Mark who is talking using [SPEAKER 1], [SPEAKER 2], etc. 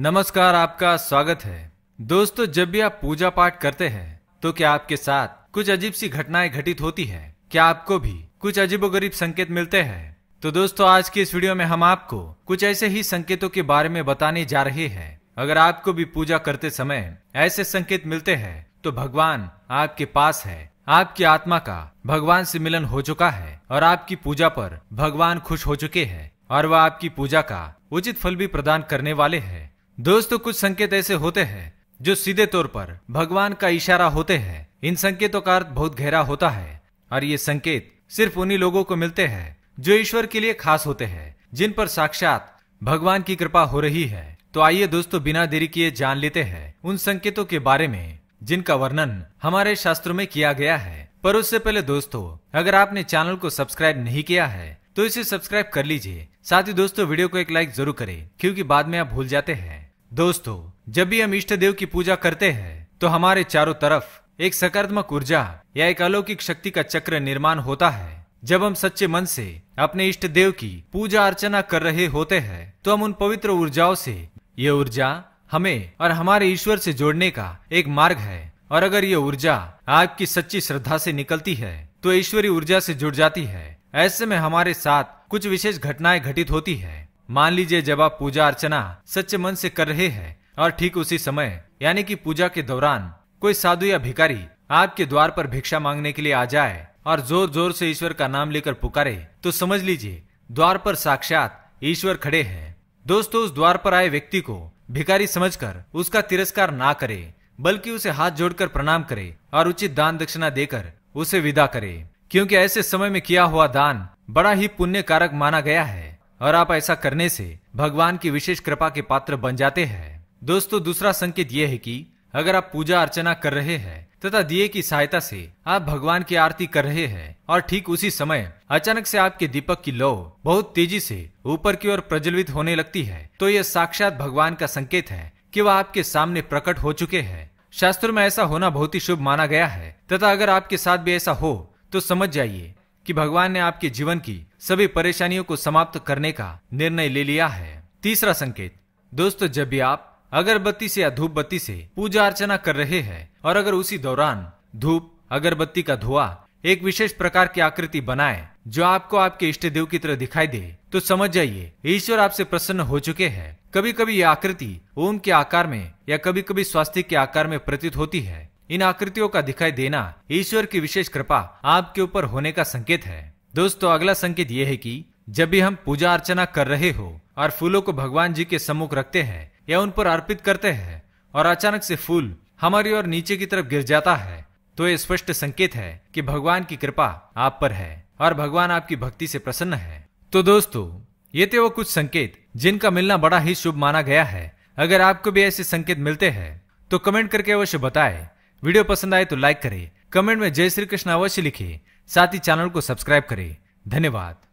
[SPEAKER 1] नमस्कार आपका स्वागत है दोस्तों जब भी आप पूजा पाठ करते हैं तो क्या आपके साथ कुछ अजीब सी घटनाएं घटित होती है क्या आपको भी कुछ अजीबोगरीब संकेत मिलते हैं तो दोस्तों आज की इस वीडियो में हम आपको कुछ ऐसे ही संकेतों के बारे में बताने जा रहे हैं अगर आपको भी पूजा करते समय ऐसे संकेत मिलते हैं तो भगवान आपके पास है आपकी आत्मा का भगवान से मिलन हो चुका है और आपकी पूजा पर भगवान खुश हो चुके हैं और वह आपकी पूजा का उचित फल भी प्रदान करने वाले हैं दोस्तों कुछ संकेत ऐसे होते हैं जो सीधे तौर पर भगवान का इशारा होते हैं इन संकेतों का अर्थ बहुत गहरा होता है और ये संकेत सिर्फ उन्हीं लोगों को मिलते हैं जो ईश्वर के लिए खास होते हैं जिन पर साक्षात भगवान की कृपा हो रही है तो आइए दोस्तों बिना देरी किए जान लेते हैं उन संकेतों के बारे में जिनका वर्णन हमारे शास्त्रों में किया गया है पर उससे पहले दोस्तों अगर आपने चैनल को सब्सक्राइब नहीं किया है तो इसे सब्सक्राइब कर लीजिए साथ ही दोस्तों वीडियो को एक लाइक जरूर करें क्योंकि बाद में आप भूल जाते हैं दोस्तों जब भी हम इष्ट देव की पूजा करते हैं तो हमारे चारों तरफ एक सकारात्मक ऊर्जा या एक अलौकिक शक्ति का चक्र निर्माण होता है जब हम सच्चे मन से अपने इष्ट देव की पूजा अर्चना कर रहे होते हैं तो हम उन पवित्र ऊर्जाओं से ये ऊर्जा हमें और हमारे ईश्वर से जोड़ने का एक मार्ग है और अगर ये ऊर्जा आपकी सच्ची श्रद्धा से निकलती है तो ईश्वरी ऊर्जा से जुड़ जाती है ऐसे में हमारे साथ कुछ विशेष घटनाएं घटित होती है मान लीजिए जब आप पूजा अर्चना सच्चे मन से कर रहे हैं और ठीक उसी समय यानी कि पूजा के दौरान कोई साधु या भिखारी आपके द्वार पर भिक्षा मांगने के लिए आ जाए और जोर जोर से ईश्वर का नाम लेकर पुकारे तो समझ लीजिए द्वार पर साक्षात ईश्वर खड़े हैं दोस्तों उस द्वार पर आए व्यक्ति को भिखारी समझकर उसका तिरस्कार ना करे बल्कि उसे हाथ जोड़कर प्रणाम करे और उचित दान दक्षिणा देकर उसे विदा करे क्योंकि ऐसे समय में किया हुआ दान बड़ा ही पुण्य कारक माना गया है और आप ऐसा करने से भगवान की विशेष कृपा के पात्र बन जाते हैं दोस्तों दूसरा संकेत यह है कि अगर आप पूजा अर्चना कर रहे हैं तथा दिए की सहायता से आप भगवान की आरती कर रहे हैं और ठीक उसी समय अचानक से आपके दीपक की लौ बहुत तेजी से ऊपर की ओर प्रज्वलित होने लगती है तो यह साक्षात भगवान का संकेत है कि वह आपके सामने प्रकट हो चुके हैं शास्त्र में ऐसा होना बहुत ही शुभ माना गया है तथा अगर आपके साथ भी ऐसा हो तो समझ जाइए कि भगवान ने आपके जीवन की सभी परेशानियों को समाप्त करने का निर्णय ले लिया है तीसरा संकेत दोस्तों जब भी आप अगरबत्ती से या धूप बत्ती से पूजा अर्चना कर रहे हैं और अगर उसी दौरान धूप अगरबत्ती का धुआं एक विशेष प्रकार की आकृति बनाए जो आपको आपके इष्ट देव की तरह दिखाई दे तो समझ जाइए ईश्वर आपसे प्रसन्न हो चुके हैं कभी कभी यह आकृति ओम के आकार में या कभी कभी स्वास्थ्य के आकार में प्रतीत होती है इन आकृतियों का दिखाई देना ईश्वर की विशेष कृपा आपके ऊपर होने का संकेत है दोस्तों अगला संकेत यह है कि जब भी हम पूजा अर्चना कर रहे हो और फूलों को भगवान जी के सम्मुख रखते हैं या उन पर अर्पित करते हैं और अचानक से फूल हमारी और नीचे की तरफ गिर जाता है तो यह स्पष्ट संकेत है कि भगवान की कृपा आप पर है और भगवान आपकी भक्ति से प्रसन्न है तो दोस्तों ये थे वो कुछ संकेत जिनका मिलना बड़ा ही शुभ माना गया है अगर आपको भी ऐसे संकेत मिलते हैं तो कमेंट करके अवश्य बताएं वीडियो पसंद आए तो लाइक करें कमेंट में जय श्री कृष्ण अवश्य लिखें साथ ही चैनल को सब्सक्राइब करें धन्यवाद